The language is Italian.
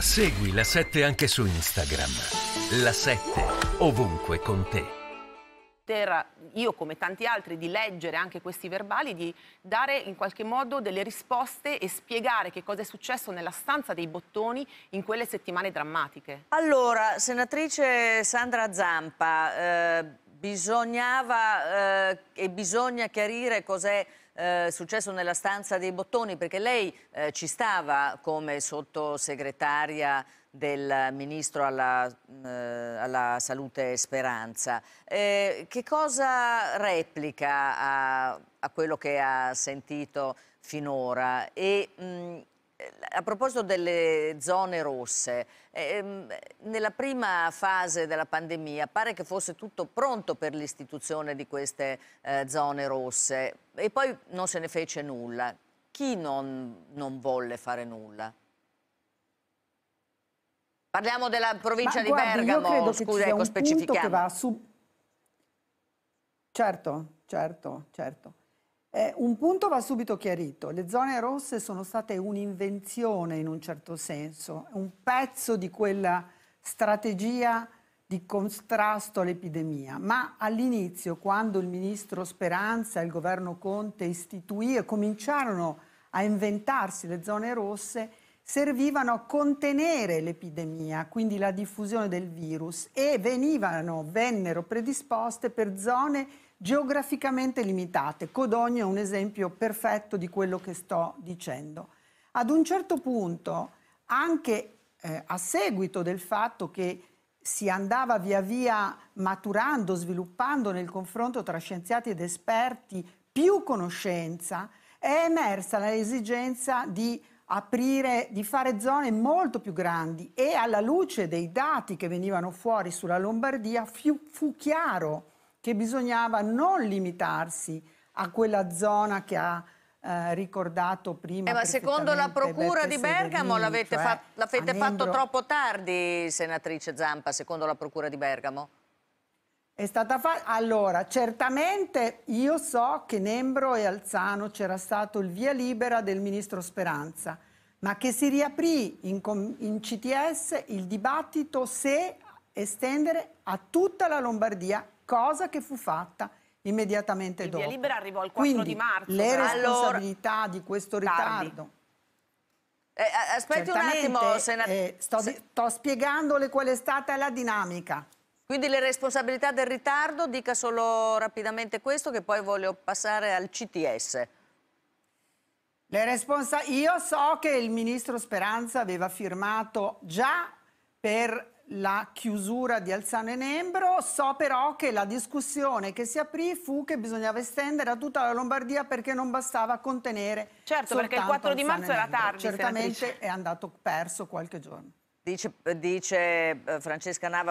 Segui la 7 anche su Instagram. La 7 ovunque con te io come tanti altri, di leggere anche questi verbali, di dare in qualche modo delle risposte e spiegare che cosa è successo nella stanza dei bottoni in quelle settimane drammatiche. Allora, senatrice Sandra Zampa, eh, bisognava eh, e bisogna chiarire cos'è eh, successo nella stanza dei bottoni, perché lei eh, ci stava come sottosegretaria del ministro alla, mm, eh, alla salute e Speranza. Eh, che cosa replica a, a, quello che ha sentito finora? E, mh, mm, eh, a proposito delle zone rosse, ehm, nella prima fase della pandemia pare che fosse tutto pronto per l'istituzione di queste eh, zone rosse e poi non se ne fece nulla. Chi non, non volle fare nulla? Parliamo della provincia Ma, di guardi, Bergamo, io credo scusa, ecco, specifichiamo. su... Certo, certo, certo. Eh, un punto va subito chiarito, le zone rosse sono state un'invenzione in un certo senso, un pezzo di quella strategia di contrasto all'epidemia, ma all'inizio quando il ministro Speranza e il governo Conte istituì e cominciarono a inventarsi le zone rosse, servivano a contenere l'epidemia, quindi la diffusione del virus e venivano, vennero predisposte per zone geograficamente limitate. Codogno è un esempio perfetto di quello che sto dicendo. Ad un certo punto, anche eh, a seguito del fatto che si andava via via maturando, sviluppando nel confronto tra scienziati ed esperti più conoscenza, è emersa l'esigenza di aprire, di fare zone molto più grandi e alla luce dei dati che venivano fuori sulla Lombardia fu, fu chiaro che bisognava non limitarsi a quella zona che ha eh, ricordato prima. Eh, ma secondo la Procura di Bergamo l'avete cioè fa fatto troppo tardi, senatrice Zampa, secondo la Procura di Bergamo? È stata fatta. Allora, certamente io so che Nembro e Alzano c'era stato il via libera del ministro Speranza, ma che si riaprì in, in CTS il dibattito se estendere a tutta la Lombardia cosa che fu fatta immediatamente il dopo. Il via libera arrivò il 4 Quindi, di marzo. le responsabilità allora, di questo ritardo... Eh, eh, aspetti un attimo, senatore. Eh, sto, sto spiegandole qual è stata la dinamica. Quindi le responsabilità del ritardo, dica solo rapidamente questo che poi voglio passare al CTS. Le Io so che il ministro Speranza aveva firmato già per la chiusura di Alzano e Nembro, so però che la discussione che si aprì fu che bisognava estendere a tutta la Lombardia perché non bastava contenere. Certo, perché il 4 di marzo era tardi. Certamente senatrice. è andato perso qualche giorno. Dice, dice eh, Francesca Nava.